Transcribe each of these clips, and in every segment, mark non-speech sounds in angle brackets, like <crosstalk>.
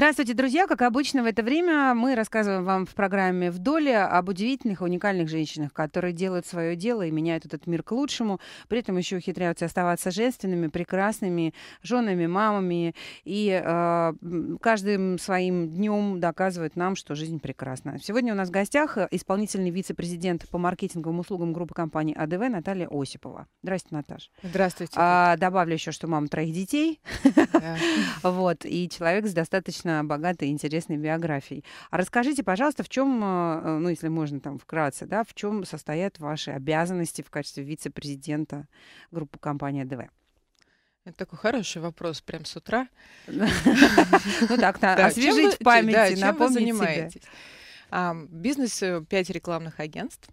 Здравствуйте, друзья. Как обычно, в это время мы рассказываем вам в программе «Вдоль» об удивительных и уникальных женщинах, которые делают свое дело и меняют этот мир к лучшему, при этом еще ухитряются оставаться женственными, прекрасными, женами, мамами. И э, каждым своим днем доказывают нам, что жизнь прекрасна. Сегодня у нас в гостях исполнительный вице-президент по маркетинговым услугам группы компании АДВ Наталья Осипова. Здравствуйте, Наташа. Здравствуйте. А, добавлю еще, что мама троих детей. <laughs> Вот. И человек с достаточно достаточно богатой и интересной биографией. А расскажите, пожалуйста, в чем, э, ну, если можно там вкратце, да, в чем состоят ваши обязанности в качестве вице-президента группы компании ДВ? Это такой хороший вопрос прям с утра. <laughs> Ну так-то освежить память, напомнить себе. Бизнес 5 э, рекламных агентств,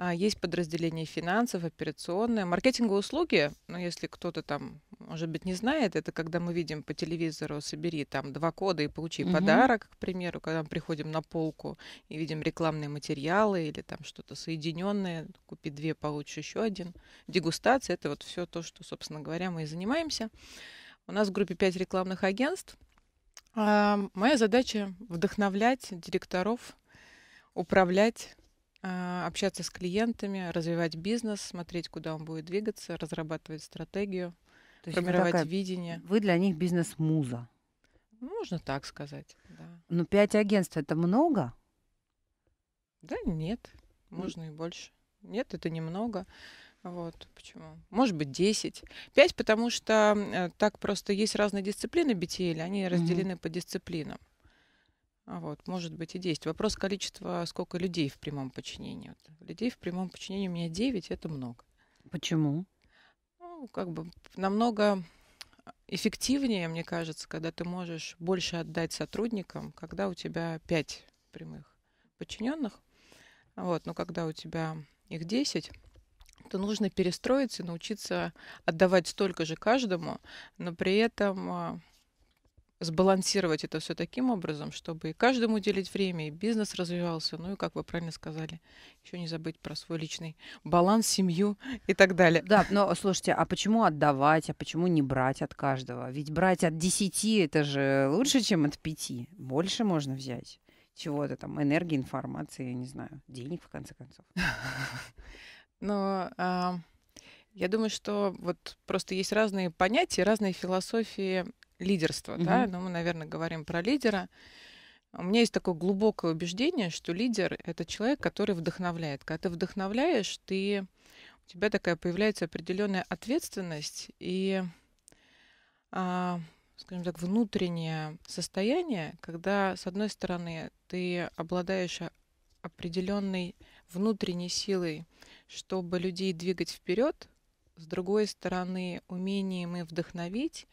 а, есть подразделение финансов, операционное. Маркетинговые услуги, ну, если кто-то там, может быть, не знает, это когда мы видим по телевизору «собери там два кода и получи угу. подарок», к примеру, когда мы приходим на полку и видим рекламные материалы или там что-то соединенное, купи две, получишь еще один. Дегустация – это вот все то, что, собственно говоря, мы и занимаемся. У нас в группе пять рекламных агентств. А, моя задача – вдохновлять директоров, управлять а, общаться с клиентами, развивать бизнес, смотреть, куда он будет двигаться, разрабатывать стратегию, То формировать такая, видение. Вы для них бизнес-муза. Можно так сказать, да. Но пять агентств это много? Да нет, можно и больше. Нет, это немного. Вот почему. Может быть, 10. 5, потому что э, так просто есть разные дисциплины BTL, они mm-hmm. разделены по дисциплинам. А вот, может быть и 10. Вопрос количества, сколько людей в прямом подчинении. Вот, людей в прямом подчинении у меня 9, это много. Почему? Ну, как бы намного эффективнее, мне кажется, когда ты можешь больше отдать сотрудникам, когда у тебя 5 прямых подчиненных. Вот, но когда у тебя их 10, то нужно перестроиться и научиться отдавать столько же каждому, но при этом а, сбалансировать это все таким образом, чтобы и каждому уделить время, и бизнес развивался, ну и, как вы правильно сказали, еще не забыть про свой личный баланс, семью и так далее. Да, но слушайте, а почему отдавать, а почему не брать от каждого? Ведь брать от десяти это же лучше, чем от пяти. Больше можно взять чего-то там, энергии, информации, я не знаю, денег, в конце концов. <laughs> Ну, я думаю, что вот просто есть разные понятия, разные философии лидерство, угу. да, но мы, наверное, говорим про лидера. У меня есть такое глубокое убеждение, что лидер — это человек, который вдохновляет. Когда ты вдохновляешь, ты, у тебя такая появляется определенная ответственность и, а, скажем так, внутреннее состояние, когда, с одной стороны, ты обладаешь определенной внутренней силой, чтобы людей двигать вперед, с другой стороны, умением и вдохновить,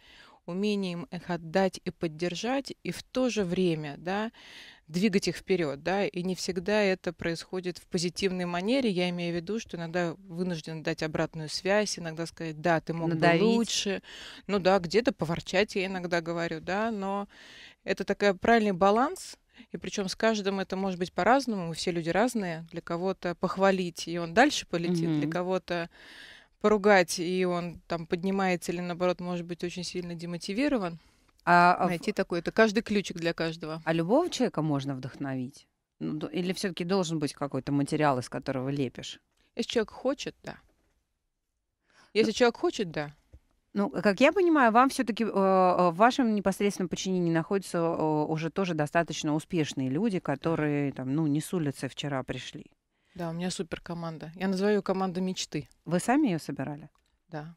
умением их отдать и поддержать, и в то же время, да, двигать их вперед, да, и не всегда это происходит в позитивной манере. Я имею в виду, что иногда вынужден дать обратную связь, иногда сказать, да, ты мог Надавить. бы лучше, ну да, где-то поворчать я иногда говорю, да, но это такой правильный баланс, и причем с каждым это может быть по-разному, все люди разные. Для кого-то похвалить, и он дальше полетит, mm-hmm. для кого-то поругать, и он там поднимается или, наоборот, может быть очень сильно демотивирован. А, а, найти в... такой, это каждый ключик для каждого. А любого человека можно вдохновить? Ну, или все-таки должен быть какой-то материал, из которого лепишь? Если человек хочет, да. Ну Если ну, человек хочет, да. Ну, э, как я понимаю, вам все-таки э, э, в вашем непосредственном подчинении находятся э, уже тоже достаточно успешные люди, которые там, ну, не с улицы вчера пришли. Да, у меня супер команда. Я называю ее команда мечты. Вы сами ее собирали? Да.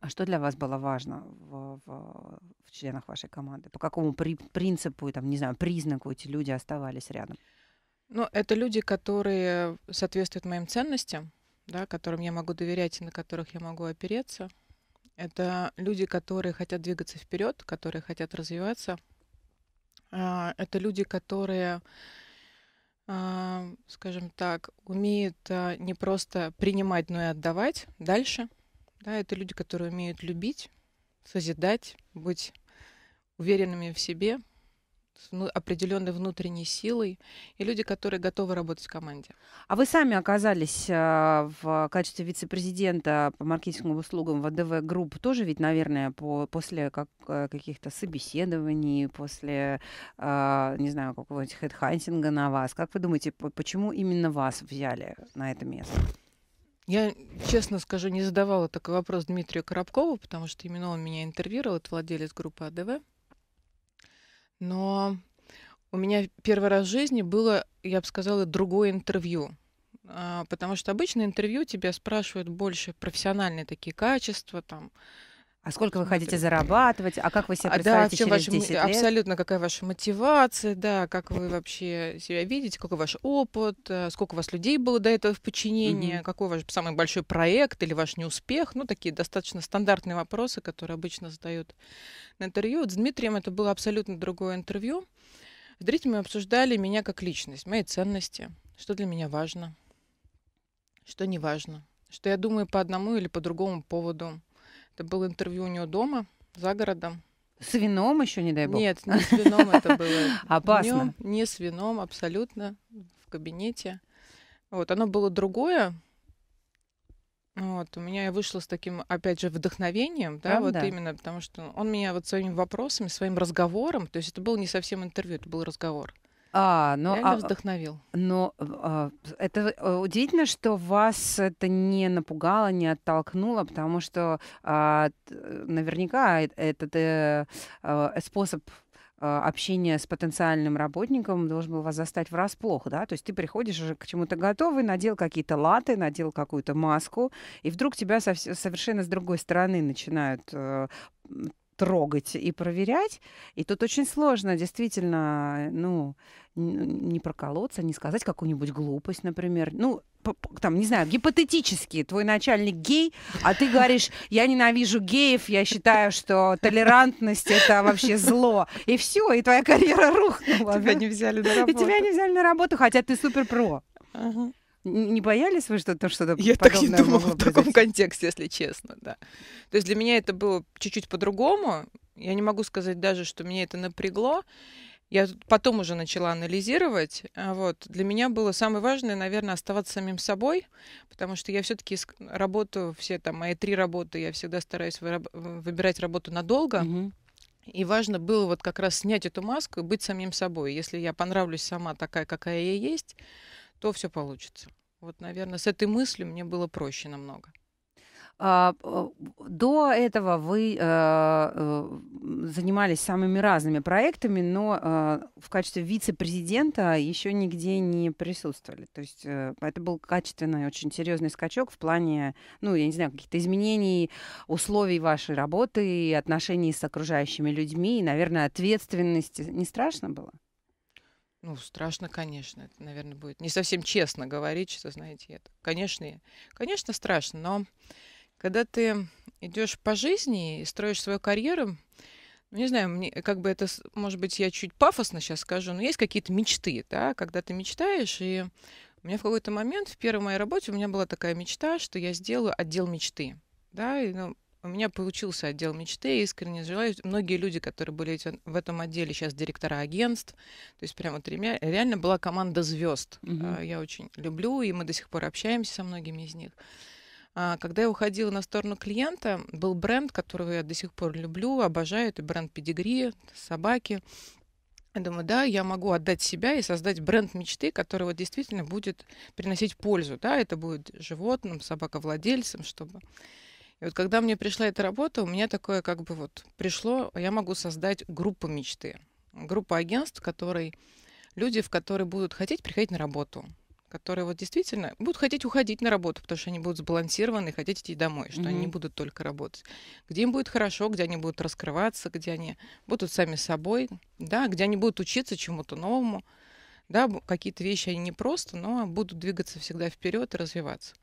А что для вас было важно в, в, в членах вашей команды? По какому при, принципу, там, не знаю, признаку эти люди оставались рядом? Ну, это люди, которые соответствуют моим ценностям, да, которым я могу доверять и на которых я могу опереться. Это люди, которые хотят двигаться вперед, которые хотят развиваться. А, это люди, которые а, скажем так, умеют а, не просто принимать, но и отдавать дальше. Да, это люди, которые умеют любить, созидать, быть уверенными в себе, ну, определенной внутренней силой и люди, которые готовы работать в команде. А вы сами оказались э, в качестве вице-президента по маркетинговым услугам ВДВ Групп тоже ведь, наверное, по, после как, э, каких-то собеседований, после, э, не знаю, какого-нибудь хедхантинга на вас. Как вы думаете, почему именно вас взяли на это место? Я, честно скажу, не задавала такой вопрос Дмитрию Коробкову, потому что именно он меня интервьюировал, это владелец группы АДВ. Но у меня первый раз в жизни было, я бы сказала, другое интервью. А, потому что обычно интервью тебя спрашивают больше профессиональные такие качества, там, а сколько вы ну, хотите зарабатывать? А как вы а, себя представляете да, через ваша, 10 лет? Абсолютно, какая ваша мотивация, да, как вы вообще себя видите, какой ваш опыт, э, сколько у вас людей было до этого в подчинении, mm-hmm. какой ваш самый большой проект или ваш неуспех. Ну, такие достаточно стандартные вопросы, которые обычно задают на интервью. Вот с Дмитрием это было абсолютно другое интервью. С Дмитрием мы обсуждали меня как личность, мои ценности, что для меня важно, что не важно, что я думаю по одному или по другому поводу, это было интервью у него дома, за городом. С вином еще, не дай бог? Нет, не с вином это было. <laughs> Опасно. Днем, не с вином, абсолютно, в кабинете. Вот, оно было другое. Вот, у меня я вышла с таким, опять же, вдохновением, да, Правда? вот именно, потому что он меня вот своими вопросами, своим разговором, то есть это было не совсем интервью, это был разговор. А, но, ну, Реально а, вдохновил. Но ну, а, это э, удивительно, что вас это не напугало, не оттолкнуло, потому что а, э, наверняка этот э, а, э способ а, общение с потенциальным работником должен был вас застать врасплох, да? То есть ты приходишь уже к чему-то готовый, надел какие-то латы, надел какую-то маску, и вдруг тебя совершенно с другой стороны начинают трогать и проверять. И тут очень сложно действительно, э, ну, не проколоться, не сказать какую-нибудь глупость, например. Ну, там, не знаю, гипотетически твой начальник гей, а ты говоришь, я ненавижу геев, я считаю, что толерантность это вообще зло. И все, и твоя карьера рухнула. Тебя не взяли на работу. И тебя не взяли на работу, хотя ты супер про. Ага. Не боялись вы, что то что-то Я так не думала в таком контексте, если честно, да. То есть для меня это было чуть-чуть по-другому. Я не могу сказать даже, что меня это напрягло. Я потом уже начала анализировать. А вот. Для меня было самое важное, наверное, оставаться самим собой, потому что я все-таки работаю, все там мои три работы, я всегда стараюсь выбирать работу надолго. Mm-hmm. И важно было вот как раз снять эту маску и быть самим собой. Если я понравлюсь сама такая, какая я есть, то все получится. Вот, наверное, с этой мыслью мне было проще намного. А, э, до этого вы а, э, занимались самыми разными проектами, но а, в качестве вице-президента еще нигде не присутствовали. То есть э, это был качественный, очень серьезный скачок в плане, ну, я не знаю, каких-то изменений условий вашей работы, отношений с окружающими людьми и, наверное, ответственности. Не страшно было? Ну, страшно, конечно. Это, наверное, будет не совсем честно говорить, что, знаете, это, конечно, конечно, страшно, но когда ты идешь по жизни и строишь свою карьеру, ну, не знаю, мне э, как бы это, может быть, я чуть пафосно сейчас скажу, но есть какие-то мечты, да, когда ты мечтаешь, и у меня в какой-то момент в первой моей работе у меня была такая мечта, что я сделаю отдел мечты, да, и, ну, у меня получился отдел мечты, искренне желаю. Многие люди, которые были в этом отделе, сейчас директора агентств, то есть прямо вот реально была команда звезд. Угу. Я очень люблю, и мы до сих пор общаемся со многими из них. А, когда я уходила на сторону клиента, был бренд, которого я до сих пор люблю, обожаю, это бренд Педигри, собаки. Я думаю, да, я могу отдать себя и создать бренд мечты, который вот действительно будет приносить пользу, да, это будет животным, собаковладельцам, чтобы... И вот когда мне пришла эта работа, у меня такое как бы вот пришло, я могу создать группу мечты. Группа агентств, которые люди, в которые будут хотеть приходить на работу, которые вот действительно будут хотеть уходить на работу, потому что они будут сбалансированы и хотеть идти домой, что mm-hmm. они не будут только работать. Где им будет хорошо, где они будут раскрываться, где они будут сами собой, да, где они будут учиться чему-то новому, да, какие-то вещи они не просто, но будут двигаться всегда вперед и развиваться.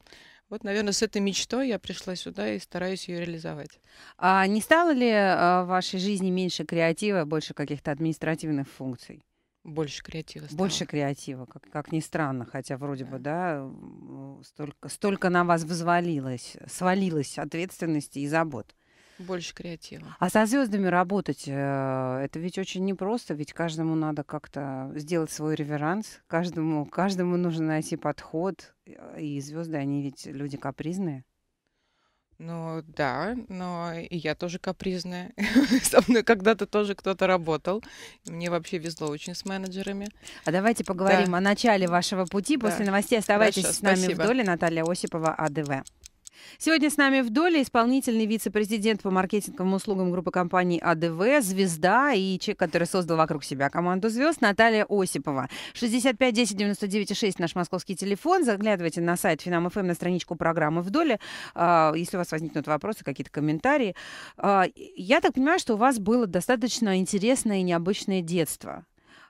Вот, наверное, с этой мечтой я пришла сюда и стараюсь ее реализовать. А не стало ли а, в вашей жизни меньше креатива, больше каких-то административных функций? Больше креатива. Стало. Больше креатива, как, как ни странно, хотя вроде да. бы, да, столько, столько на вас взвалилось, свалилось ответственности и забот. Больше креатива. А со звездами работать, э, это ведь очень непросто, ведь каждому надо как-то сделать свой реверанс, каждому, каждому нужно найти подход, и звезды, они ведь люди капризные. Ну да, но и я тоже капризная. <laughs> Со мной когда-то тоже кто-то работал. Мне вообще везло очень с менеджерами. А давайте поговорим да. о начале вашего пути. Да. После новостей оставайтесь Хорошо, с нами спасибо. в доле. Наталья Осипова, АДВ. Сегодня с нами в доле исполнительный вице-президент по маркетинговым услугам группы компаний АДВ, звезда и человек, который создал вокруг себя команду звезд, Наталья Осипова. 65 10 99 6 наш московский телефон. Заглядывайте на сайт Финам.ФМ эм, на страничку программы в доле, а, если у вас возникнут вопросы, какие-то комментарии. А, я так понимаю, что у вас было достаточно интересное и необычное детство.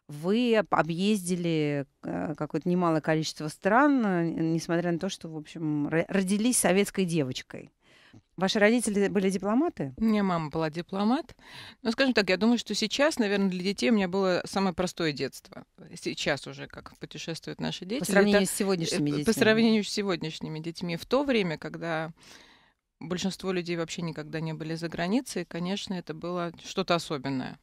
Вы объездили э, какое-то немалое количество стран, э, несмотря на то, что, в общем, родились советской девочкой. Ваши родители были дипломаты? У мама была дипломат. Но ну, скажем так, я думаю, что сейчас, наверное, для детей у меня было самое простое детство. Сейчас уже, как путешествуют наши дети. По сравнению Это, с сегодняшними э, детьми. По сравнению с сегодняшними детьми. В то время, когда большинство людей вообще никогда не были за границей, конечно, это было что-то особенное.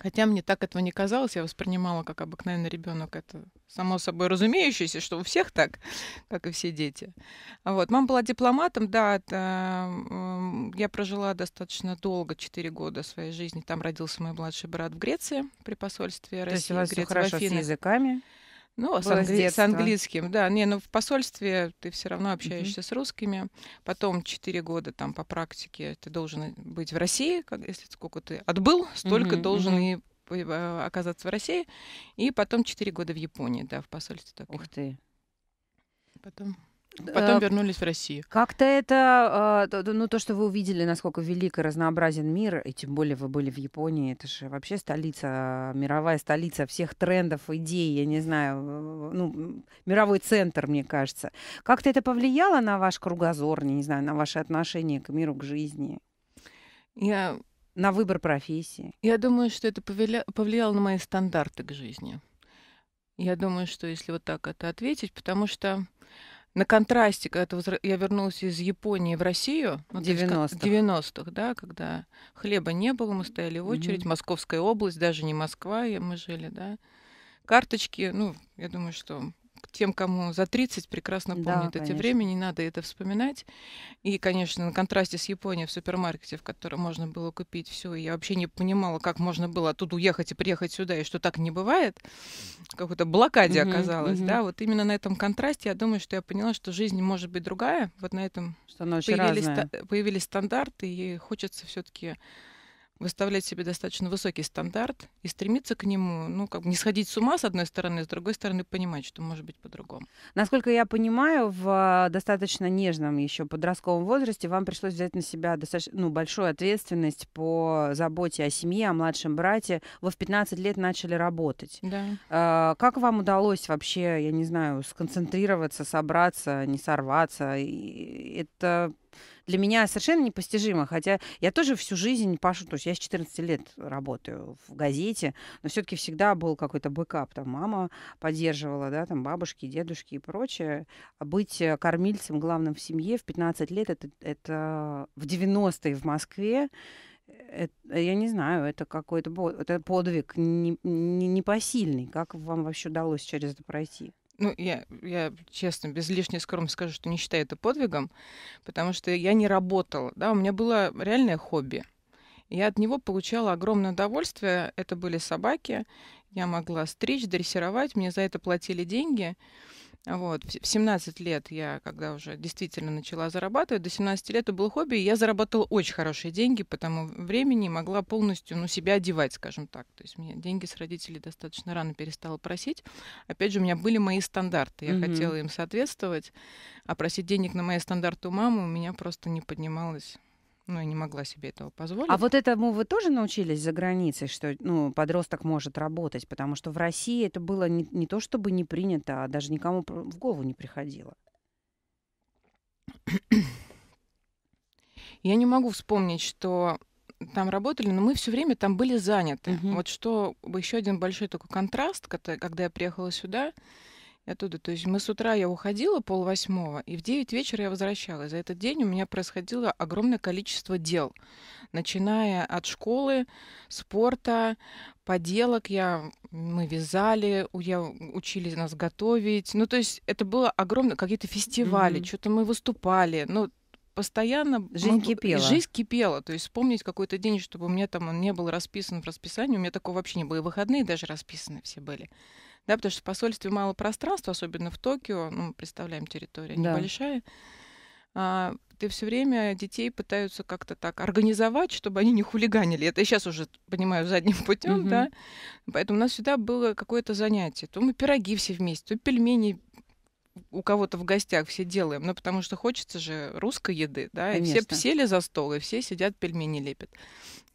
Хотя мне так этого не казалось, я воспринимала как обыкновенный ребенок это само собой разумеющееся, что у всех так, <laughs> как и все дети. Вот. Мама была дипломатом, да, это, я прожила достаточно долго, 4 года своей жизни. Там родился мой младший брат в Греции при посольстве России. То есть у вас Греции, все хорошо с языками? Ну, с, англи... с английским, да. Не, ну в посольстве ты все равно общаешься mm-hmm. с русскими. Потом 4 года там по практике ты должен быть в России, как, если сколько ты отбыл, столько mm-hmm. должен mm-hmm. и э, оказаться в России. И потом 4 года в Японии, да, в посольстве такое. Ух ты. Потом. Потом э, вернулись в Россию. Как-то это, э, ну, то, что вы увидели, насколько велик и разнообразен мир, и тем более вы были в Японии, это же вообще столица, мировая столица всех трендов, идей, я не знаю, э, ну, мировой центр, мне кажется. Как-то это повлияло на ваш кругозор, не знаю, на ваши отношения к миру, к жизни? Я... На выбор профессии? Я думаю, что это повлия... повлияло на мои стандарты к жизни. Я думаю, что если вот так это ответить, потому что на контрасте, когда я вернулась из Японии в Россию, ну, 90-х. 90-х, да, когда хлеба не было, мы стояли в очередь, mm-hmm. Московская область, даже не Москва, мы жили, да. Карточки, ну, я думаю, что тем, кому за 30, прекрасно помнят да, эти времена, не надо это вспоминать. И, конечно, на контрасте с Японией в супермаркете, в котором можно было купить все, я вообще не понимала, как можно было оттуда уехать и приехать сюда, и что так не бывает. Какой-то блокаде угу, оказалось, угу. да. Вот именно на этом контрасте я думаю, что я поняла, что жизнь может быть другая. Вот на этом что появились, появились стандарты, и хочется все-таки выставлять себе достаточно высокий стандарт и стремиться к нему, ну, как бы не сходить с ума, с одной стороны, с другой стороны, понимать, что может быть по-другому. Насколько я понимаю, в а, достаточно нежном еще подростковом возрасте вам пришлось взять на себя достаточно ну, большую ответственность по заботе о семье, о младшем брате. Вы в 15 лет начали работать. Да. А, как вам удалось вообще, я не знаю, сконцентрироваться, собраться, не сорваться? Это для меня совершенно непостижимо, хотя я тоже всю жизнь пашу, то есть я с 14 лет работаю в газете, но все-таки всегда был какой-то бэкап, там мама поддерживала, да, там бабушки, дедушки и прочее. А быть э, кормильцем главным в семье в 15 лет, это, это в 90-е в Москве, э, это, я не знаю, это какой-то это подвиг непосильный. Не, не как вам вообще удалось через это пройти? ну, я, я честно, без лишней скромности скажу, что не считаю это подвигом, потому что я не работала, да, у меня было реальное хобби. Я от него получала огромное удовольствие. Это были собаки. Я могла стричь, дрессировать, мне за это платили деньги. Вот. В 17 лет я, когда уже действительно начала зарабатывать, до 17 лет это было хобби, и я зарабатывала очень хорошие деньги потому времени могла полностью ну, себя одевать, скажем так. То есть мне деньги с родителей достаточно рано перестала просить. Опять же, у меня были мои стандарты, я mm хотела им соответствовать, а просить денег на мои стандарты у мамы у меня просто не поднималось ну, я не могла себе этого а позволить. А вот этому вы тоже научились за границей, что ну, подросток может работать? Потому что в России это было не, не то чтобы не принято, а даже никому в голову не приходило. Я не могу вспомнить, что там работали, но мы все время там были заняты. Угу. Вот что еще один большой такой контраст, когда я приехала сюда, оттуда. То есть мы с утра я уходила пол восьмого, и в девять вечера я возвращалась. За этот день у меня происходило огромное количество дел, начиная от школы, спорта, поделок. Я, мы вязали, я, учили нас готовить. Ну, то есть это было огромное, какие-то фестивали, mm-hmm. что-то мы выступали. Ну, постоянно... Жизнь мы, кипела. Жизнь кипела. То есть вспомнить какой-то день, чтобы у меня там он не был расписан в расписании, у меня такого вообще не было. И выходные даже расписаны все были да, потому что в посольстве мало пространства, особенно в Токио, ну, представляем, территория да. небольшая. А, ты все время детей пытаются как-то так организовать, чтобы они не хулиганили. Это я сейчас уже понимаю задним <laughs> путем, mm-hmm. да. Поэтому у нас всегда было какое-то занятие. То мы пироги все вместе, то пельмени у кого-то в гостях все делаем, ну потому что хочется же русской еды, да, Конечно. и все сели за стол, и все сидят, пельмени лепят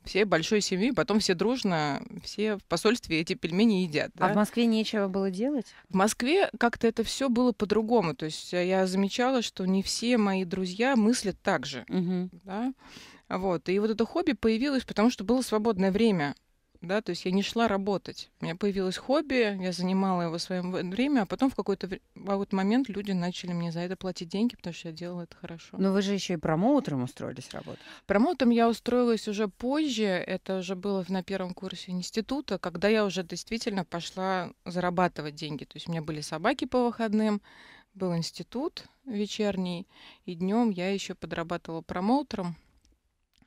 всей большой семьи, потом все дружно, все в посольстве эти пельмени едят. А да? А в Москве нечего было делать? В Москве как-то это все было по-другому. То есть я замечала, что не все мои друзья мыслят так же. Угу. Да? Вот. И вот это хобби появилось, потому что было свободное время да, то есть я не шла работать. У меня появилось хобби, я занимала его своим время, а потом в какой-то в а момент люди начали мне за это платить деньги, потому что я делала это хорошо. Но вы же еще и промоутером устроились работать. Промоутером я устроилась уже позже, это уже было на первом курсе института, когда я уже действительно пошла зарабатывать деньги. То есть у меня были собаки по выходным, был институт вечерний, и днем я еще подрабатывала промоутером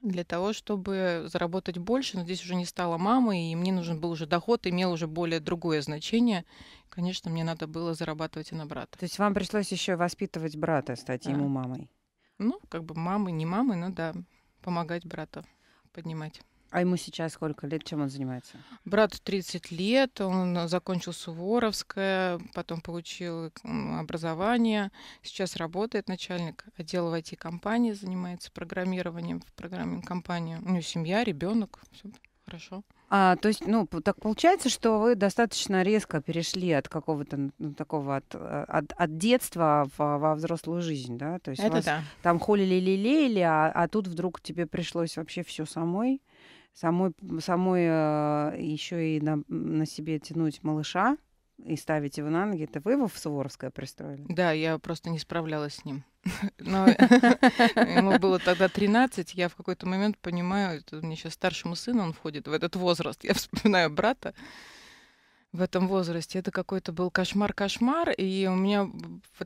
для того, чтобы заработать больше, но здесь уже не стала мамой, и мне нужен был уже доход, имел уже более другое значение. Конечно, мне надо было зарабатывать и на брата. То есть вам пришлось еще воспитывать брата, стать а. ему мамой? Ну, как бы мамы, не мамы, но да, помогать брата поднимать. А ему сейчас сколько лет, чем он занимается? Брату 30 лет, он закончил Суворовское, потом получил образование, сейчас работает начальник отдела в IT-компании, занимается программированием в программной компании. У него семья, ребенок, все хорошо. А, то есть, ну, так получается, что вы достаточно резко перешли от какого-то ну, такого от, э, от, от детства в во взрослую жизнь, да? То есть Это вас да. там холили лелеяли, а, а тут вдруг тебе пришлось вообще все самой, самой, самой э, еще и на, на себе тянуть малыша и ставить его на ноги. Это вы его в Суворовское пристроили? Да, я просто не справлялась с ним. <laughs> Но ему было тогда 13, я в какой-то момент понимаю, это мне сейчас старшему сыну он входит в этот возраст, я <laughs> вспоминаю брата в этом возрасте. Это какой-то был кошмар-кошмар, и у меня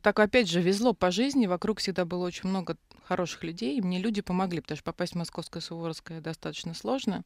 так, опять же, везло по жизни, вокруг всегда было очень много хороших людей, и мне люди помогли, потому что попасть в Московское Суворовское достаточно сложно.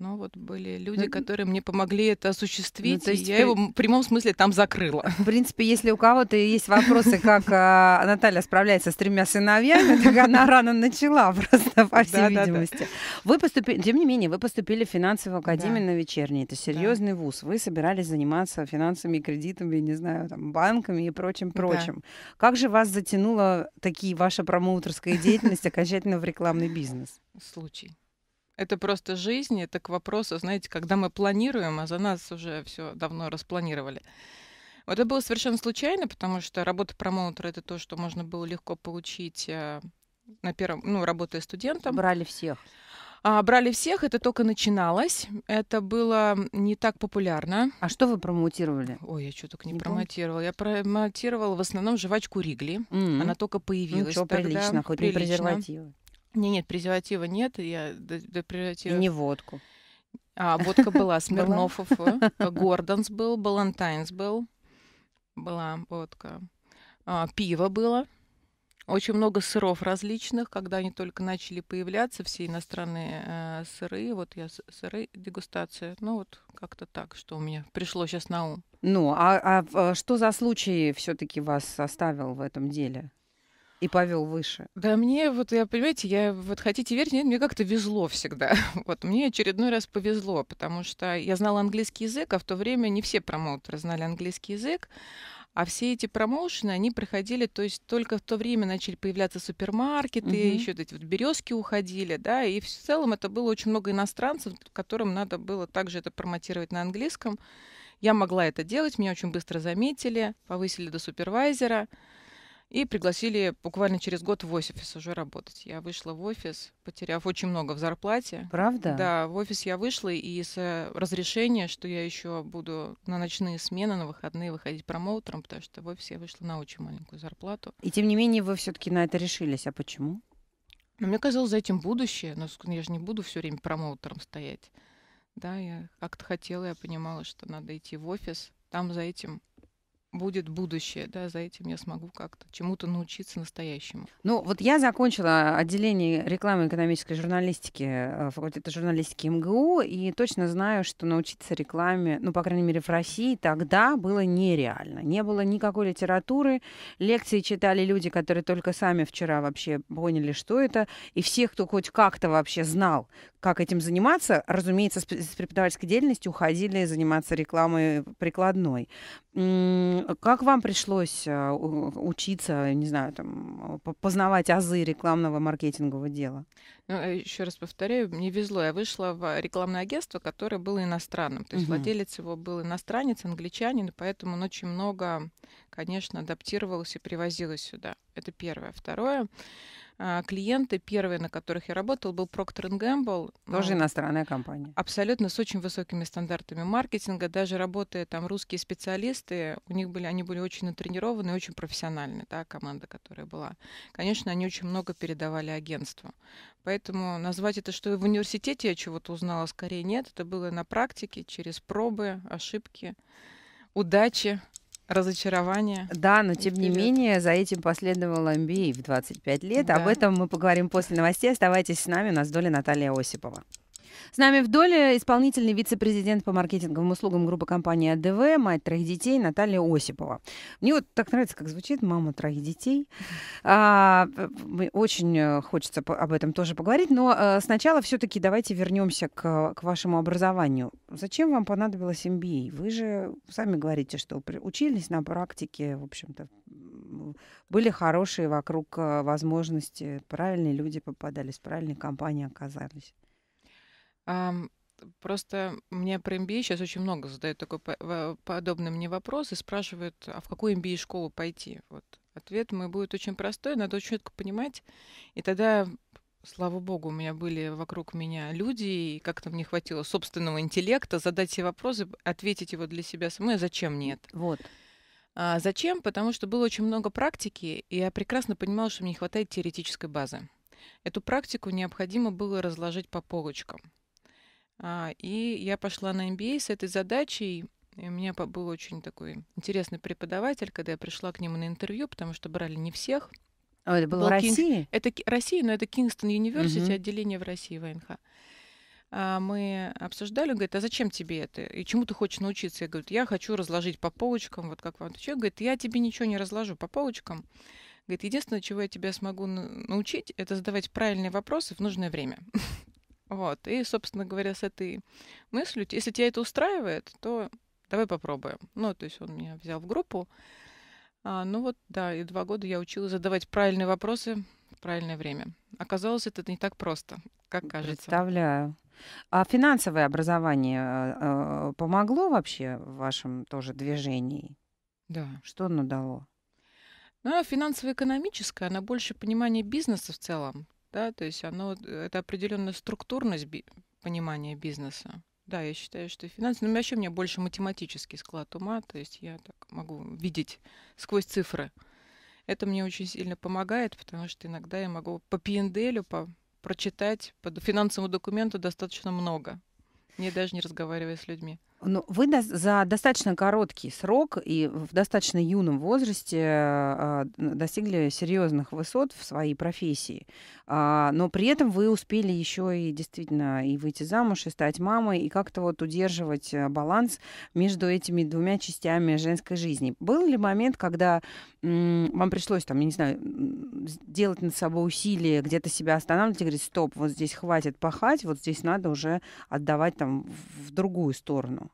Ну вот были люди, которые мне помогли это осуществить, ну, то есть, и я его в прямом смысле там закрыла. В принципе, если у кого-то есть вопросы, как а, Наталья справляется с тремя сыновьями, так она рано начала просто, по всей видимости. Вы поступили, тем не менее, вы поступили в финансовую академию на вечерний. Это серьезный вуз. Вы собирались заниматься финансами, кредитами, не знаю, там, банками и прочим-прочим. Как же вас затянуло такие ваша промоутерская деятельность окончательно в рекламный бизнес? Случай. Это просто жизнь, это к вопросу, знаете, когда мы планируем, а за нас уже все давно распланировали. Вот это было совершенно случайно, потому что работа промоутера это то, что можно было легко получить э, на первом, ну, работая студентом. Брали всех. А, брали всех, это только начиналось. Это было не так популярно. А что вы промоутировали? Ой, я что только не, не промоутировала. Я промоутировала в основном жвачку Ригли. Mm-hmm. Она только ну, появилась. Ну, что, тогда. прилично, хоть прилично. не презервативы. Нет, нет, презерватива нет, я до, до презерватива... И не водку. А, водка была, <laughs> Смирновов, э, Гордонс был, Балантайнс был, была водка. А, пиво было, очень много сыров различных, когда они только начали появляться, все иностранные э, сыры, вот я сыры дегустация, ну вот как-то так, что у меня пришло сейчас на ум. Ну, а, а, а что за случай все-таки вас оставил в этом деле? И повел выше. Да, мне вот, я, понимаете, я вот хотите верить, нет, мне как-то везло всегда. <laughs> Вот мне очередной раз повезло, потому что я знала английский язык, а в то время не все промоутеры знали английский язык. А все эти промоушены, они проходили, то есть только в то время начали появляться супермаркеты, угу. Uh -huh. еще эти вот березки уходили, да, и в целом это было очень много иностранцев, которым надо было также это промотировать на английском. Я могла это делать, меня очень быстро заметили, повысили до супервайзера. И пригласили буквально через год в офис уже работать. Я вышла в офис, потеряв очень много в зарплате. Правда? Да, в офис я вышла, и с э, разрешения, что я еще буду на ночные смены, на выходные выходить промоутером, потому что в офис я вышла на очень маленькую зарплату. И тем не менее вы все-таки на это решились. А почему? Но ну, мне казалось, за этим будущее, но ну, я же не буду все время промоутером стоять. Да, я как-то хотела, я понимала, что надо идти в офис, там за этим будет будущее, да, за этим я смогу как-то чему-то научиться настоящему. Ну, вот я закончила отделение рекламы экономической журналистики э, факультета журналистики МГУ, и точно знаю, что научиться рекламе, ну, по крайней мере, в России тогда было нереально. Не было никакой литературы, лекции читали люди, которые только сами вчера вообще поняли, что это, и всех, кто хоть как-то вообще знал, как этим заниматься, разумеется, с преподавательской деятельностью уходили заниматься рекламой прикладной как вам пришлось а, учиться, не знаю, там, э, познавать азы рекламного маркетингового дела? Ну, а еще раз повторяю, мне везло. Я вышла в а, рекламное агентство, которое было иностранным. То есть угу. владелец его был иностранец, англичанин, поэтому он очень много, конечно, адаптировался, и привозилось сюда. Это первое. Второе, а, клиенты, первые, на которых я работала, был Procter Gamble. Тоже ну, иностранная компания. Абсолютно, с очень высокими стандартами маркетинга. Даже работая там русские специалисты, у них были, они были очень натренированы, очень профессиональны, да, команда, которая была. Конечно, они очень много передавали агентству. Поэтому назвать это, что в университете я чего-то узнала, скорее нет. Это было на практике, через пробы, ошибки удачи разочарование. Да, но тем не менее за этим последовал MBA в 25 лет. Да. Об этом мы поговорим после новостей. Оставайтесь с нами. У нас доля Наталья Осипова. С нами в Доле исполнительный вице-президент по маркетинговым услугам группы компании АДВ, мать троих детей Наталья Осипова. Мне вот так нравится, как звучит «мама троих детей». А, очень э, хочется об этом тоже поговорить, но э, сначала все-таки давайте вернемся к, к вашему образованию. Зачем вам понадобилось MBA? Вы же сами говорите, что учились на практике, в общем-то, были хорошие вокруг э, возможности, правильные люди попадались, правильные компании оказались. Просто мне про MBA сейчас очень много задают такой подобный мне вопрос и спрашивают, а в какую MBA-школу пойти? Вот ответ мой будет очень простой, надо очень четко понимать. И тогда, слава богу, у меня были вокруг меня люди, и как-то мне хватило собственного интеллекта задать все вопросы, ответить его для себя самой, а зачем нет? Вот. А зачем? Потому что было очень много практики, и я прекрасно понимала, что мне не хватает теоретической базы. Эту практику необходимо было разложить по полочкам. А, и я пошла на MBA с этой задачей. И у меня был очень такой интересный преподаватель, когда я пришла к нему на интервью, потому что брали не всех. О, это было был в России? Кинг... Это Россия, но это Кингстон Университи, угу. отделение в России ВНХ. А, мы обсуждали, он говорит, а зачем тебе это? И чему ты хочешь научиться? Я говорю, я хочу разложить по полочкам, вот как вам отвечаю. Говорит, я тебе ничего не разложу по полочкам. Говорит, единственное, чего я тебя смогу научить, это задавать правильные вопросы в нужное время. <laughs> Вот. И, собственно говоря, с этой мыслью, если тебя это устраивает, то давай попробуем. Ну, то есть он меня взял в группу. А, ну вот, да, и два года я училась задавать правильные вопросы в правильное время. Оказалось, это не так просто, как кажется. Представляю. А финансовое образование э, э помогло вообще в вашем тоже движении? Да. Что оно дало? Ну, а финансово-экономическое, она больше понимание бизнеса в целом да, то есть оно, э, это определенная структурность понимания бизнеса. Да, я считаю, что финансы, ну вообще у меня больше математический склад ума, то есть я так могу видеть сквозь цифры. Это мне очень сильно помогает, потому что иногда я могу по P&L по, прочитать по финансовому документу достаточно много, не даже не разговаривая с людьми. Ну, вы за достаточно короткий срок и в достаточно юном возрасте э, достигли серьезных высот в своей профессии, а, но при этом вы успели еще и действительно и выйти замуж, и стать мамой, и как-то вот удерживать э, баланс между этими двумя частями женской жизни. Был ли момент, когда вам пришлось, там, я не знаю, делать над собой усилия, где-то себя останавливать и говорить, стоп, вот здесь хватит пахать, вот здесь надо уже отдавать там в другую сторону?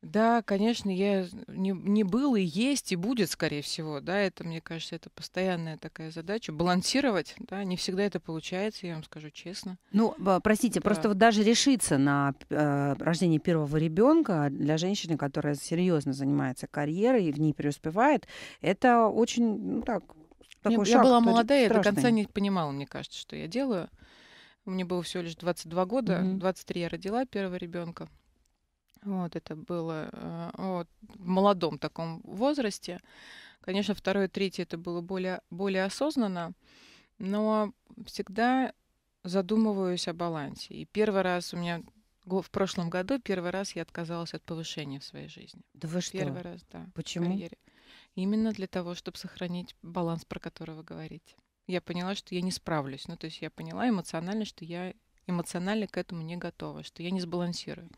Да, конечно, я не, не был и есть, и будет, скорее всего, да, это, мне кажется, это постоянная такая задача, балансировать, да, не всегда это получается, я вам скажу честно. Ну, простите, да. просто вот даже решиться на э, рождение первого ребенка для женщины, которая серьезно занимается карьерой и в ней преуспевает, это очень, ну, так, такой я, шаг. Я была молодая, я до конца не понимала, мне кажется, что я делаю. Мне было всего лишь 22 года, mm-hmm. 23 я родила первого ребенка. Вот это было вот, э, в молодом таком возрасте. Конечно, второе, третье это было более, более осознанно, но всегда задумываюсь о балансе. И первый раз у меня в прошлом году первый раз я отказалась от повышения в своей жизни. Да вы что? Первый раз, да. Почему? В Именно для того, чтобы сохранить баланс, про который вы говорите. Я поняла, что я не справлюсь. Ну, то есть я поняла эмоционально, что я эмоционально к этому не готова, что я не сбалансирую.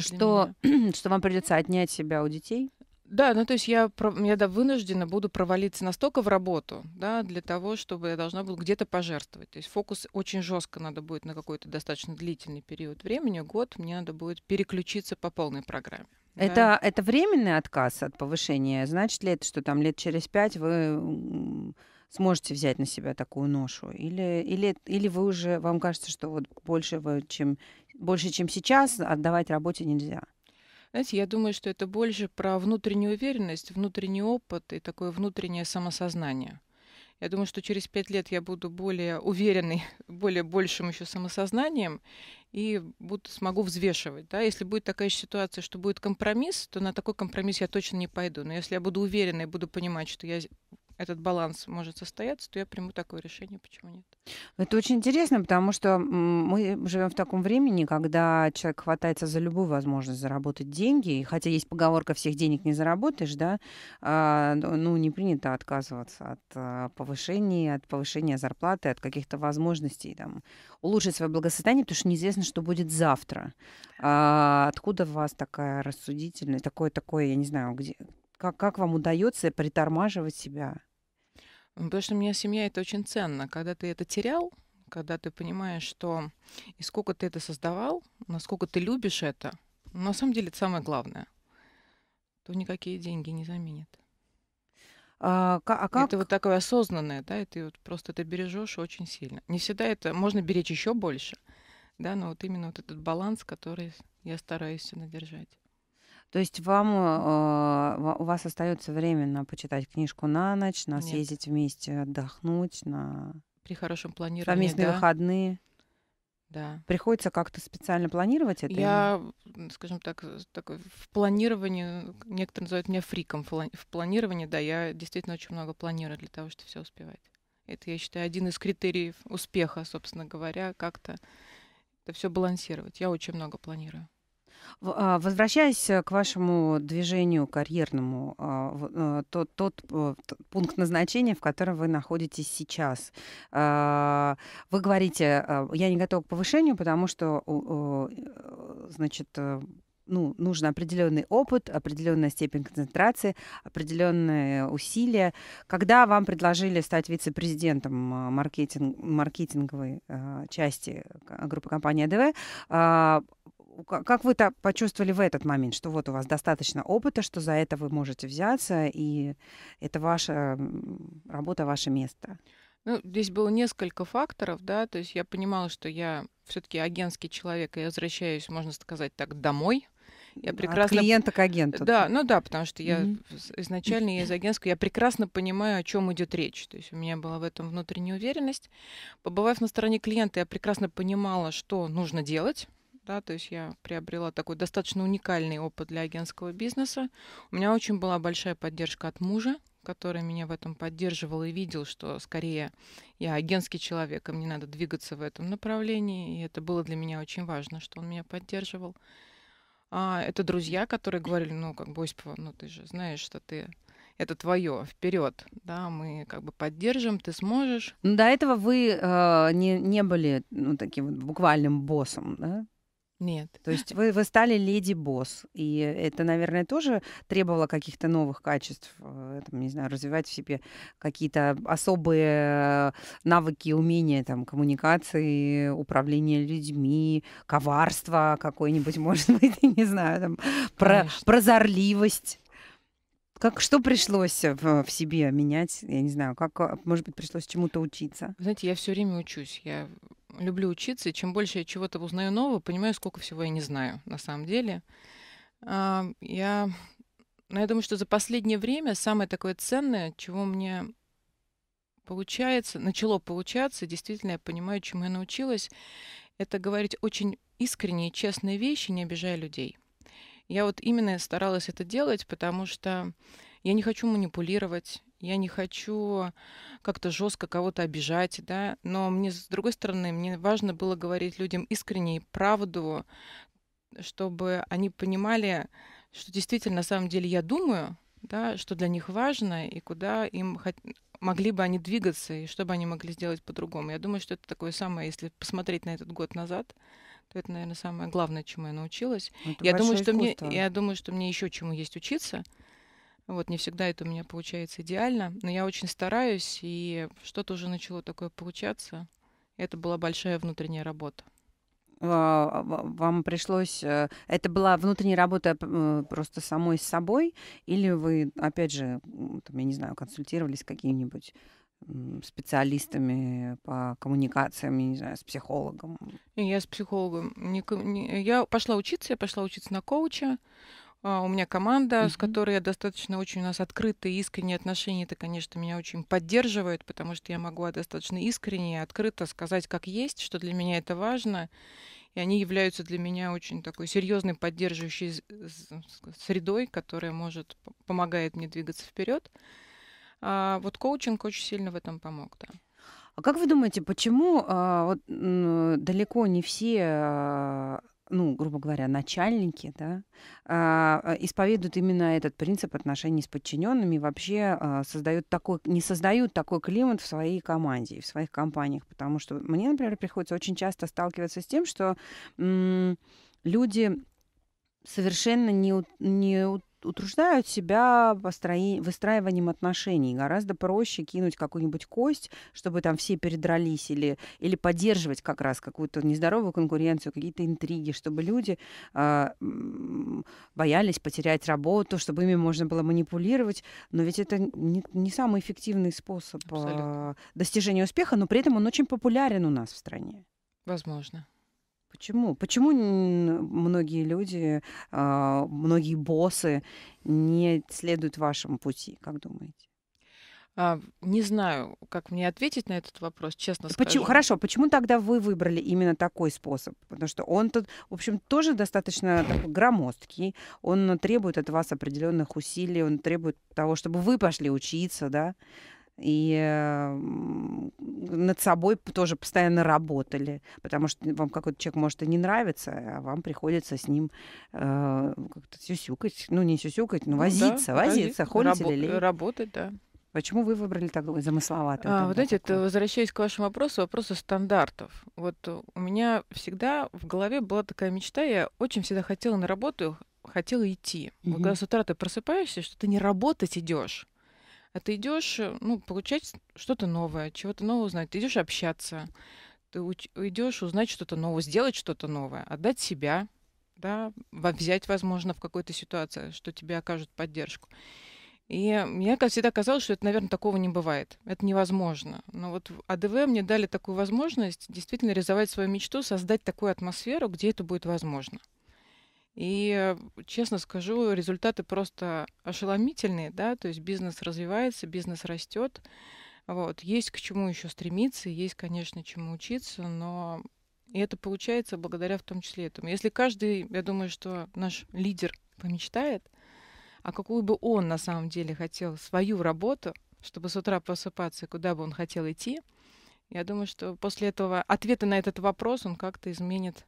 Что, <clears throat> что вам придется отнять себя у детей? Да, ну то есть я, я да, вынуждена буду провалиться настолько в работу, да, для того, чтобы я должна была где-то пожертвовать. То есть фокус очень жестко надо будет на какой-то достаточно длительный период времени, год, мне надо будет переключиться по полной программе. Это, да. это временный отказ от повышения? Значит ли это, что там лет через пять вы сможете взять на себя такую ношу? Или, или, или вы уже, вам кажется, что вот больше вы, чем, больше, чем сейчас, отдавать работе нельзя. Знаете, я думаю, что это больше про внутреннюю уверенность, внутренний опыт и такое внутреннее самосознание. Я думаю, что через пять лет я буду более уверенной, <laughs> более большим еще самосознанием и буду, смогу взвешивать. Да? Если будет такая ситуация, что будет компромисс, то на такой компромисс я точно не пойду. Но если я буду уверена и буду понимать, что я этот баланс может состояться, то я приму такое решение, почему нет. Ну, это очень интересно, потому что мы живем в таком времени, когда человек хватается за любую возможность заработать деньги, и хотя есть поговорка «всех денег не заработаешь», да, а, ну, не принято отказываться от а, повышения, от повышения зарплаты, от каких-то возможностей там, улучшить свое благосостояние, потому что неизвестно, что будет завтра. А откуда у вас такая рассудительность, такое, такое, я не знаю, где, как, как вам удается притормаживать себя? Ну, потому что у меня семья это очень ценно. Когда ты это терял, когда ты понимаешь, что и сколько ты это создавал, насколько ты любишь это, ну, на самом деле это самое главное, то никакие деньги не заменят. А, а как... Это вот такое осознанное, да, и ты вот просто это бережешь очень сильно. Не всегда это можно беречь еще больше, да, но вот именно вот этот баланс, который я стараюсь держать. То есть вам э, у вас остается время на почитать книжку на ночь, на Нет. съездить вместе отдохнуть, на при хорошем планировании совместные да. выходные. Да. Приходится как-то специально планировать это? Я, или? скажем так, такой в планировании, некоторые называют меня фриком в планировании, да, я действительно очень много планирую для того, чтобы все успевать. Это, я считаю, один из критериев успеха, собственно говоря, как-то это все балансировать. Я очень много планирую. А, возвращаясь э, к вашему движению карьерному, а, э, тот, тот э, пункт назначения, в котором вы находитесь сейчас, а, вы говорите, я не готова к повышению, потому что, значит, ну, нужен определенный опыт, определенная степень концентрации, определенные усилия. Когда вам предложили стать вице-президентом маркетинг, маркетинговой э, части группы компании АДВ, э, как вы это почувствовали в этот момент, что вот у вас достаточно опыта, что за это вы можете взяться, и это ваша работа, ваше место? Ну, здесь было несколько факторов, да, то есть я понимала, что я все-таки агентский человек, и я возвращаюсь, можно сказать так, домой. Я прекрасно... От клиента к агенту. Да, ну да, потому что я mm-hmm. изначально я из агентского, я прекрасно понимаю, о чем идет речь. То есть у меня была в этом внутренняя уверенность. Побывав на стороне клиента, я прекрасно понимала, что нужно делать да, то есть я приобрела такой достаточно уникальный опыт для агентского бизнеса. У меня очень была большая поддержка от мужа, который меня в этом поддерживал и видел, что скорее я агентский человек, и мне надо двигаться в этом направлении. И это было для меня очень важно, что он меня поддерживал. А, это друзья, которые говорили, ну, как бы, Осипова, ну, ты же знаешь, что ты это твое, вперед, да, мы как бы поддержим, ты сможешь. Но до этого вы э, не, не были ну, таким вот буквальным боссом, да? Нет. То есть вы, вы стали леди-босс, и это, наверное, тоже требовало каких-то новых качеств, э, там, не знаю, развивать в себе какие-то особые э, навыки, умения там, коммуникации, управления людьми, коварство какое-нибудь, <laughs> может быть, не знаю, там, про, прозорливость. Как, что пришлось в, в себе менять? Я не знаю, как, может быть, пришлось чему-то учиться? Знаете, я все время учусь. Я люблю учиться, и чем больше я чего-то узнаю нового, понимаю, сколько всего я не знаю на самом деле. А, я, ну, я думаю, что за последнее время самое такое ценное, чего мне получается, начало получаться, действительно я понимаю, чему я научилась, это говорить очень искренние и честные вещи, не обижая людей. Я вот именно старалась это делать, потому что я не хочу манипулировать, я не хочу как-то жестко кого-то обижать, да, но мне, с другой стороны, мне важно было говорить людям искренне и правду, чтобы они понимали, что действительно на самом деле я думаю, да, что для них важно и куда им могли бы они двигаться и что бы они могли сделать по-другому. Я думаю, что это такое самое, если посмотреть на этот год назад, то это, наверное, самое главное, чему я научилась. Это я думаю, что искусство. мне, я думаю, что мне еще чему есть учиться. Вот, не всегда это у меня получается идеально, но я очень стараюсь, и что-то уже начало такое получаться. Это была большая внутренняя работа а, вам пришлось... Э, это была внутренняя работа э, просто самой с собой? Или вы, опять же, там, я не знаю, консультировались с какими-нибудь специалистами по коммуникациям, я не знаю, с психологом? Я с психологом. Я пошла учиться, я пошла учиться на коуча. А, у меня команда, uh-huh. с которой я достаточно очень у нас открытые, искренние отношения. Это, конечно, меня очень поддерживает, потому что я могу достаточно искренне и открыто сказать, как есть, что для меня это важно. И они являются для меня очень такой серьезной поддерживающей средой, которая может помогает мне двигаться вперед. А вот коучинг очень сильно в этом помог, да. А как вы думаете, почему а, вот, далеко не все а, ну, грубо говоря, начальники, да, а, а, исповедуют именно этот принцип отношений с подчиненными и вообще а, создают такой, не создают такой климат в своей команде и в своих компаниях, потому что мне, например, приходится очень часто сталкиваться с тем, что люди совершенно не, не утруждают себя построи... выстраиванием отношений. Гораздо проще кинуть какую-нибудь кость, чтобы там все передрались, или, или поддерживать как раз какую-то нездоровую конкуренцию, какие-то интриги, чтобы люди э, боялись потерять работу, чтобы ими можно было манипулировать. Но ведь это не, не самый эффективный способ э, достижения успеха, но при этом он очень популярен у нас в стране. Возможно. Почему? Почему многие люди, а, многие боссы не следуют вашему пути, как думаете? А, не знаю, как мне ответить на этот вопрос, честно э, почему, скажу. Хорошо, почему тогда вы выбрали именно такой способ? Потому что он тут, в общем, тоже достаточно такой громоздкий. Он требует от вас определенных усилий, он требует того, чтобы вы пошли учиться, да? и над собой тоже постоянно работали, потому что вам какой-то человек может и не нравиться, а вам приходится с ним э, ну, как-то сюсюкать, ну не сюсюкать, но ну, возиться, да, возиться, возиться холить или Работать, да. Почему вы выбрали так замысловато? А, вот знаете, это, возвращаясь к вашему вопросу, вопросу стандартов. Вот у меня всегда в голове была такая мечта, я очень всегда хотела на работу, хотела идти. Mm-hmm. Вот когда с утра ты просыпаешься, что ты не работать идешь, а ты идешь, э, ну, получать что-то новое, чего-то нового узнать. Ты идешь общаться, ты идешь узнать что-то новое, сделать что-то новое, отдать себя, да, взять, возможно, в какой-то ситуации, что тебе окажут поддержку. И мне всегда казалось, что это, наверное, такого не бывает. Это невозможно. Но вот в АДВ мне дали такую возможность действительно реализовать свою мечту, создать такую атмосферу, где это будет возможно. И, э, честно скажу, результаты просто ошеломительные, да, то есть бизнес развивается, бизнес растет. Вот. Есть к чему еще стремиться, есть, конечно, чему учиться, но и это получается благодаря в том числе этому. Если каждый, я думаю, что наш лидер помечтает, а какую бы он на самом деле хотел свою работу, чтобы с утра просыпаться и куда бы он хотел идти, я думаю, что после этого ответа на этот вопрос он как-то изменит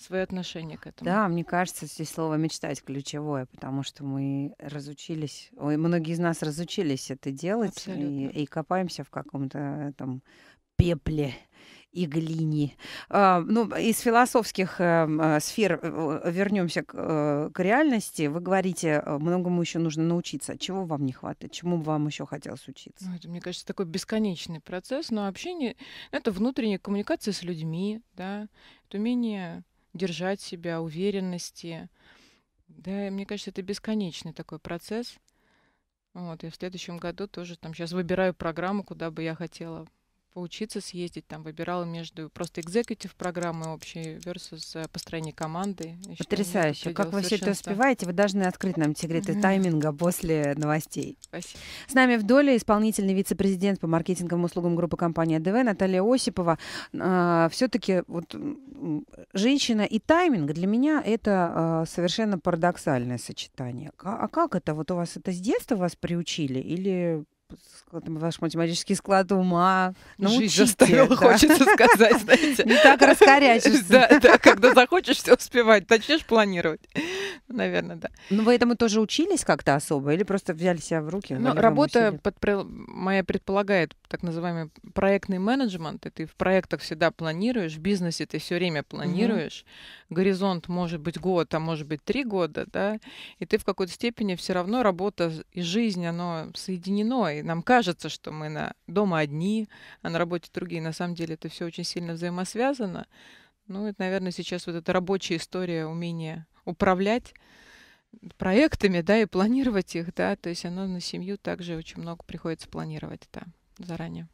свое отношение к этому. Да, мне кажется, здесь слово мечтать ключевое, потому что мы разучились, ой, многие из нас разучились это делать и, и копаемся в каком-то там пепле и глини. А, ну, из философских эм, э, сфер э, вернемся э, к реальности. Вы говорите, многому еще нужно научиться. Чего вам не хватает? Чему бы вам еще хотелось учиться? Ну, это, мне кажется, такой бесконечный процесс, но общение — это внутренняя коммуникация с людьми, да, это умение держать себя, уверенности. Да, мне кажется, это бесконечный такой процесс. Вот, я в следующем году тоже там сейчас выбираю программу, куда бы я хотела поучиться съездить, там выбирала между просто экзекутив программы общей versus э, построение команды. Я Потрясающе. как вы все это успеваете, вы должны открыть нам секреты mm-hmm. тайминга после новостей. Спасибо. С нами в доле исполнительный вице-президент по маркетинговым услугам группы компании АДВ Наталья Осипова. А, Все-таки вот женщина и тайминг для меня это а, совершенно парадоксальное сочетание. А, а как это? Вот у вас это с детства вас приучили или ваш математический склад ума. ну Жизнь заставила, да. хочется сказать, знаете. Не так раскорячишься. Да, да, когда захочешь все успевать, начнешь планировать. Наверное, да. Ну, вы этому тоже учились как-то особо или просто взяли себя в руки? Ну, работа под, моя предполагает так называемый проектный менеджмент. И ты в проектах всегда планируешь, в бизнесе ты все время планируешь. Угу. Горизонт может быть год, а может быть три года, да. И ты в какой-то степени все равно работа и жизнь, оно соединено. И нам кажется, что мы на, дома одни, а на работе другие. На самом деле это все очень сильно взаимосвязано. Ну, это, наверное, сейчас вот эта рабочая история, умение управлять проектами, да, и планировать их, да, то есть оно на семью также очень много приходится планировать, да, заранее.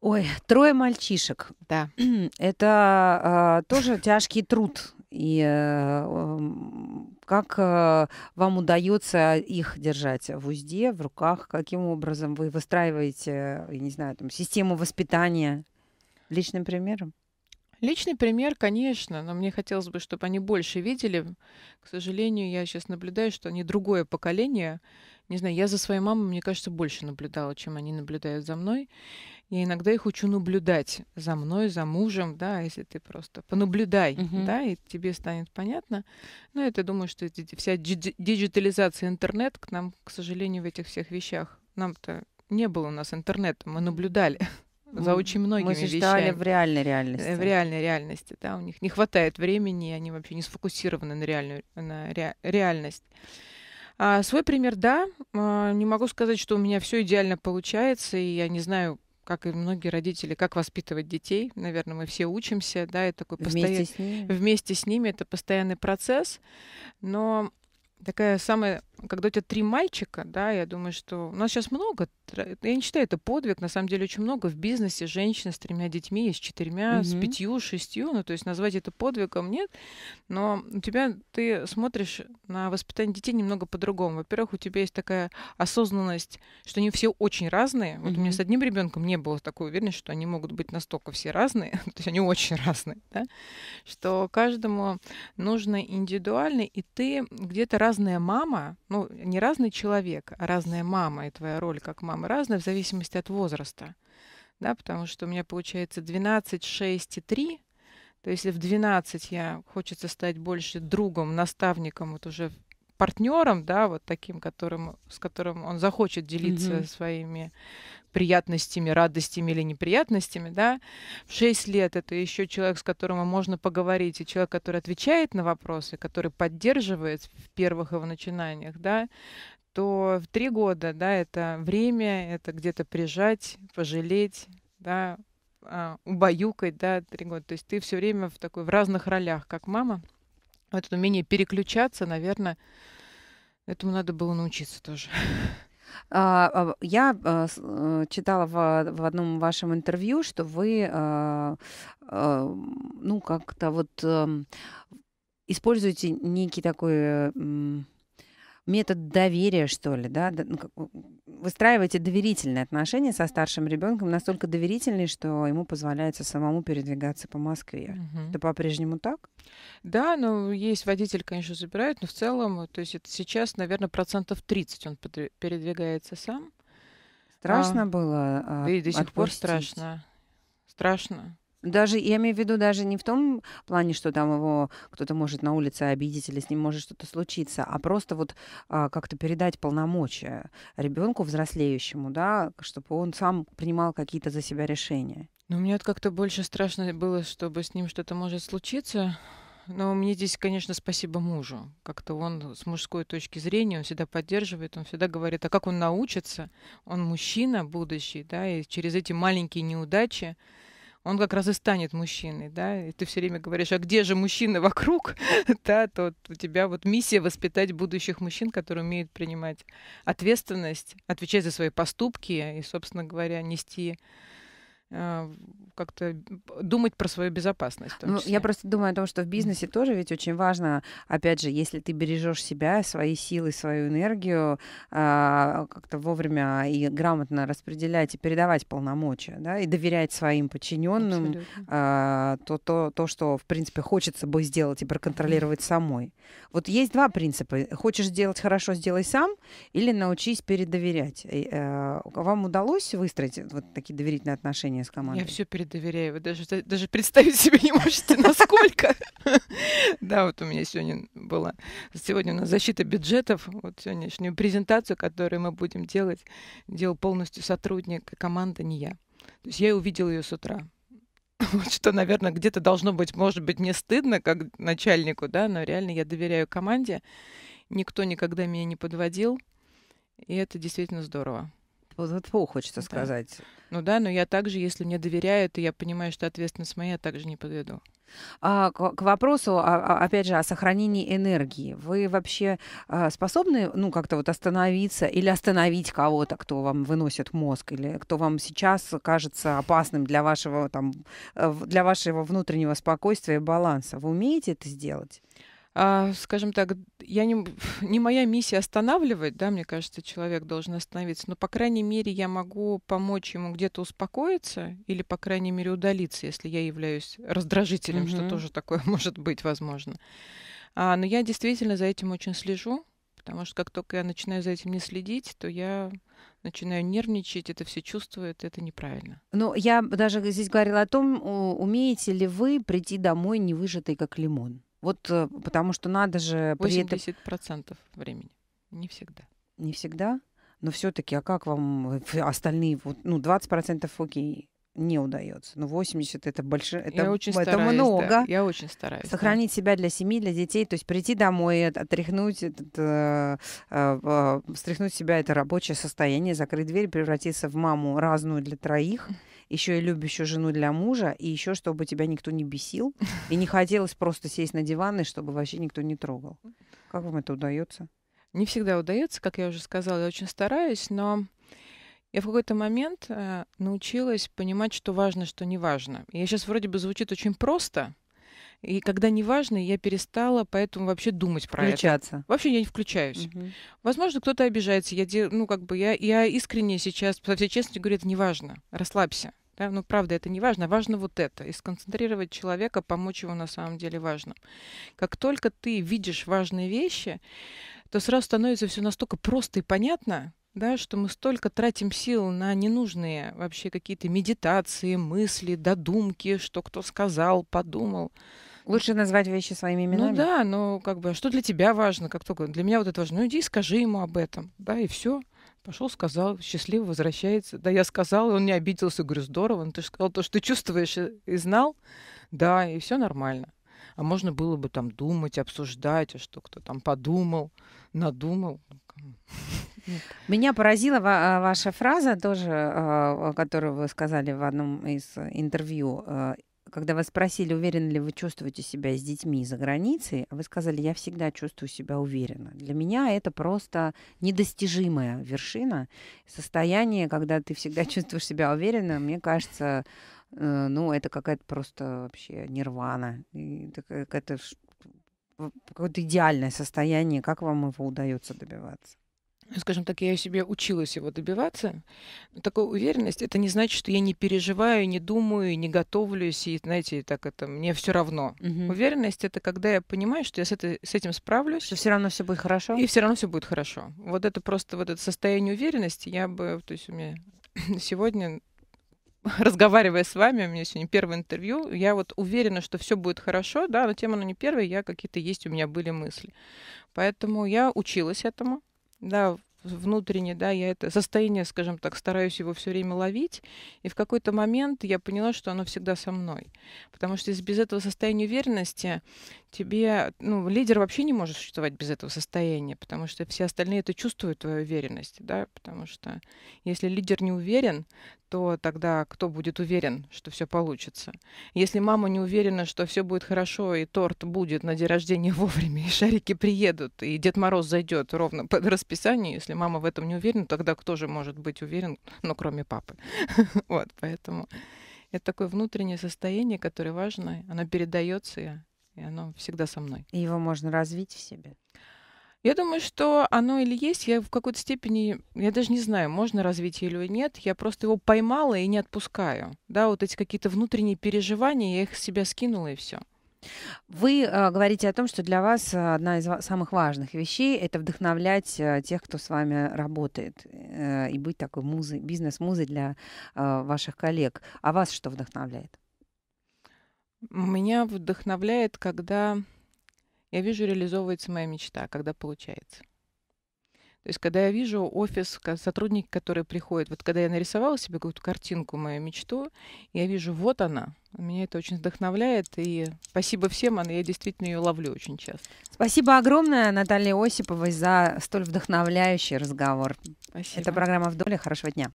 Ой, трое мальчишек. Да. <clears throat> Это э, тоже тяжкий труд. И э, как э, вам удается их держать в узде, в руках? Каким образом вы выстраиваете, я не знаю, там, систему воспитания? Личным примером? Личный пример, конечно, но мне хотелось бы, чтобы они больше видели. К сожалению, я сейчас наблюдаю, что они другое поколение. Не знаю, я за своей мамой, мне кажется, больше наблюдала, чем они наблюдают за мной. Я иногда их учу наблюдать за мной, за мужем, да, если ты просто понаблюдай, угу. да, и тебе станет понятно. Но это, думаю, что вся диджитализация интернет к нам, к сожалению, в этих всех вещах. Нам-то не было у нас интернета, мы наблюдали <laughs> за очень многими Мы вещами. Мы в реальной реальности. Э, в реальной реальности, да. У них не хватает времени, они вообще не сфокусированы на, реальную, на ре, реальность. А, свой пример, да. А, не могу сказать, что у меня все идеально получается, и я не знаю, как и многие родители, как воспитывать детей. Наверное, мы все учимся, да, это такой постоянный... Вместе с ними. Вместе с ними, это постоянный процесс. Но такая самая когда у тебя три мальчика, да, я думаю, что у нас сейчас много, я не считаю, это подвиг, на самом деле очень много в бизнесе женщин с тремя детьми, с четырьмя, угу. с пятью, шестью, ну, то есть назвать это подвигом нет, но у тебя, ты смотришь на воспитание детей немного по-другому. Во-первых, у тебя есть такая осознанность, что они все очень разные. Вот у меня с одним ребенком не было такой уверенности, что они могут быть настолько все разные, <laughs> то есть они очень разные, да, что каждому нужно индивидуально, и ты где-то разная мама, ну, не разный человек, а разная мама, и твоя роль как мамы разная в зависимости от возраста. Да, потому что у меня получается 12, 6 и 3. То есть, если в 12 я хочется стать больше другом, наставником, вот уже партнером, да, вот таким, которым, с которым он захочет делиться mm-hmm. своими приятностями, радостями или неприятностями, да, в 6 лет это еще человек, с которым можно поговорить, и человек, который отвечает на вопросы, который поддерживает в первых его начинаниях, да, то в три года, да, это время, это где-то прижать, пожалеть, да, а, убаюкать, да, три года. То есть ты все время в такой в разных ролях, как мама. Вот это умение переключаться, наверное, этому надо было научиться тоже. А, а, я а, э, читала в одном вашем интервью, что вы, ну, как-то вот эм, используете некий такой метод доверия, что ли, да, ну, выстраиваете доверительные отношения со старшим ребенком, настолько доверительные, что ему позволяется самому передвигаться по Москве. Угу. Это по-прежнему так? Да, но ну, есть водитель, конечно, забирает, но в целом, то есть это сейчас, наверное, процентов 30 он передвигается сам. Страшно а, было. А, да и до сих отпустить. пор страшно. Страшно. Даже, я имею в виду даже не в том плане, что там его кто-то может на улице обидеть или с ним может что-то случиться, а просто вот а, как-то передать полномочия ребенку взрослеющему, да, чтобы он сам принимал какие-то за себя решения. Ну, мне вот как-то больше страшно было, чтобы с ним что-то может случиться. Но мне здесь, конечно, спасибо мужу. Как-то он с мужской точки зрения, он всегда поддерживает, он всегда говорит, а как он научится? Он мужчина будущий, да, и через эти маленькие неудачи он как раз и станет мужчиной, да, и ты все время говоришь, а где же мужчины вокруг, <laughs> да, то у тебя вот миссия воспитать будущих мужчин, которые умеют принимать ответственность, отвечать за свои поступки и, собственно говоря, нести а, как-то думать про свою безопасность. Ну, я просто думаю о том, что в бизнесе тоже ведь очень важно, опять же, если ты бережешь себя, свои силы, свою энергию, а, как-то вовремя и грамотно распределять и передавать полномочия, да, и доверять своим подчиненным а, то, то, то, что, в принципе, хочется бы сделать и проконтролировать самой. Вот есть два принципа. Хочешь сделать хорошо, сделай сам, или научись передоверять. Э, вам удалось выстроить вот такие доверительные отношения отношения с командой? Я все передоверяю. Вы даже, <laughs> даже представить себе не можете, <laughs> насколько. <laughs> Да, вот у меня сегодня была... Сегодня у нас защита бюджетов. Вот сегодняшнюю презентацию, которую мы будем делать, делал полностью сотрудник команды, не я. То есть я увидел ее с утра. Вот что, наверное, где-то должно быть, может быть, не стыдно, как начальнику, да, но реально я доверяю команде. Никто никогда меня не подводил. И это действительно здорово. Вот, вот хочется да. сказать. Ну да, но я также, если мне доверяют, и я понимаю, что ответственность моя, я также не подведу. А, к, к вопросу, а, а, опять же, о сохранении энергии. Вы вообще а, способны, ну, как-то вот остановиться или остановить кого-то, кто вам выносит мозг, или кто вам сейчас кажется опасным для вашего, там, э, для вашего внутреннего спокойствия и баланса? Вы умеете это сделать? А, скажем так, я не, <laughs> не моя миссия останавливать, да, мне кажется, человек должен остановиться, но, по крайней мере, я могу помочь ему где-то успокоиться или, по крайней мере, удалиться, если я являюсь раздражителем, mm что тоже такое <laughs> может быть, возможно. А, но я действительно за этим очень слежу, потому что как только я начинаю за этим не следить, то я начинаю нервничать, это все чувствует, это неправильно. Но ну, я даже здесь говорила о том, умеете ли вы прийти домой не выжатый как лимон. Вот э, потому что надо же... 80% этом... времени. Не всегда. Не всегда? Но все-таки, а как вам остальные, вот, ну, 20% окей, не удается. Но 80 это больше, это, я очень это стараюсь, много. Да. Я очень стараюсь. Сохранить да. себя для семьи, для детей, то есть прийти домой, э, отряхнуть, этот, э, э, э стряхнуть себя это рабочее состояние, закрыть дверь, превратиться в маму разную для троих еще и любящую жену для мужа, и еще чтобы тебя никто не бесил, <laughs> и не хотелось просто сесть на диван, и чтобы вообще никто не трогал. Как вам это удается? Не всегда удается, как я уже сказала, я очень стараюсь, но я в какой-то момент э, научилась понимать, что важно, что не важно. И я сейчас вроде бы звучит очень просто, и когда неважно, я перестала поэтому вообще думать про Включаться. это. Вообще я не включаюсь. Угу. Возможно, кто-то обижается. Я ну как бы я, я искренне сейчас, по всей честности, говорю, это неважно. Расслабься. Да? Ну, правда, это не важно. Важно вот это. И сконцентрировать человека, помочь его на самом деле важно. Как только ты видишь важные вещи, то сразу становится все настолько просто и понятно, да, что мы столько тратим сил на ненужные вообще какие-то медитации, мысли, додумки, что кто сказал, подумал. Лучше назвать вещи своими ну именами. Ну да, но как бы, а что для тебя важно, как только для меня вот это важно. Ну иди скажи ему об этом, да, и все. Пошел, сказал, счастливо возвращается. Да, я сказал, и он не обиделся. Говорю, здорово, ну ты же сказал то, что ты чувствуешь и знал. Да, и все нормально. А можно было бы там думать, обсуждать, а что кто там подумал, надумал. Ну, меня поразила а, ваша фраза тоже, а, которую вы сказали в одном из интервью когда вас спросили, уверенно ли вы чувствуете себя с детьми за границей, вы сказали, я всегда чувствую себя уверенно. Для меня это просто недостижимая вершина. Состояние, когда ты всегда чувствуешь себя уверенно, мне кажется, э, ну, это какая-то просто вообще нирвана. Это какое-то идеальное состояние. Как вам его удается добиваться? Ну, скажем так, я себе училась его добиваться, такой уверенность, это не значит, что я не переживаю, не думаю, не готовлюсь, и, знаете, так это мне все равно. Угу. Уверенность это когда я понимаю, что я с, это, с этим справлюсь. Что все равно все будет хорошо. И все равно все будет хорошо. Вот это просто вот это состояние уверенности, я бы, то есть у меня <clears throat> сегодня <laughs> разговаривая с вами, у меня сегодня первое интервью, я вот уверена, что все будет хорошо, да, но тема, она не первая, я какие-то есть у меня были мысли. Поэтому я училась этому, да, внутренне, да, я это состояние, скажем так, стараюсь его все время ловить, и в какой-то момент я поняла, что оно всегда со мной, потому что без этого состояния уверенности тебе, ну, лидер вообще не может существовать без этого состояния, потому что все остальные это чувствуют твою уверенность, да, потому что если лидер не уверен, то тогда кто будет уверен, что все получится? Если мама не уверена, что все будет хорошо, и торт будет на день рождения <laughs> вовремя, и шарики приедут, и Дед Мороз зайдет ровно под расписание, если мама в этом не уверена, тогда кто же может быть уверен, ну, кроме папы? <laughs> Вот, поэтому это такое внутреннее состояние, которое важно, оно передается и оно всегда со мной. И его можно развить в себе. Я думаю, что оно или есть. Я в какой-то степени, я даже не знаю, можно развить или нет. Я просто его поймала и не отпускаю. Да, вот эти какие-то внутренние переживания, я их с себя скинула и все. Вы э, говорите о том, что для вас а, одна из самых важных вещей это вдохновлять э, тех, кто с вами работает, э, и быть такой музой, бизнес-музой для э, ваших коллег. А вас что вдохновляет? Меня вдохновляет, когда я вижу, реализовывается моя мечта, когда получается. То есть, когда я вижу офис, сотрудники, которые приходят, вот когда я нарисовала себе какую-то картинку, мою мечту, я вижу, вот она. Меня это очень вдохновляет, и спасибо всем, она, я действительно ее ловлю очень часто. Спасибо огромное Наталье Осиповой за столь вдохновляющий разговор. Спасибо. Это программа «В доле». Хорошего дня.